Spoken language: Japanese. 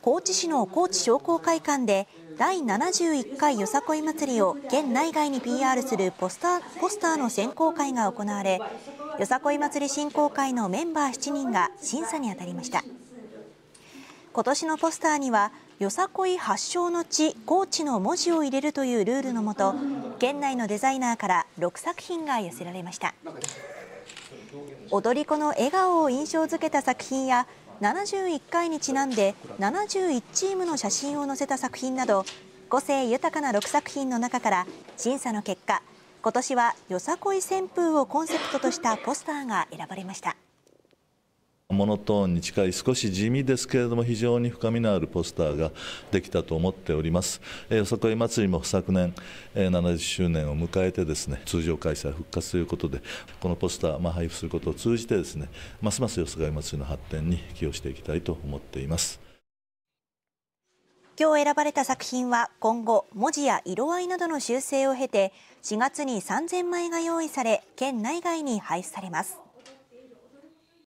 高知市の高知商工会館で第71回よさこい祭りを県内外に PR するポスターポスターの選考会が行われよさこい祭り振興会のメンバー7人が審査に当たりました今年のポスターにはよさこい発祥の地高知の文字を入れるというルールのもと県内のデザイナーから6作品が寄せられました踊り子の笑顔を印象づけた作品や71回にちなんで71チームの写真を載せた作品など個性豊かな6作品の中から審査の結果今年はよさこい旋風をコンセプトとしたポスターが選ばれました。モノトーンに近い少し地味ですけれども非常に深みのあるポスターができたと思っております、えー、よさこい祭りも昨年、えー、70周年を迎えてですね通常開催復活ということでこのポスター、まあ、配布することを通じてですねますますよさこい祭りの発展に寄与していきたいと思っています今日選ばれた作品は今後文字や色合いなどの修正を経て4月に3000枚が用意され県内外に配布されます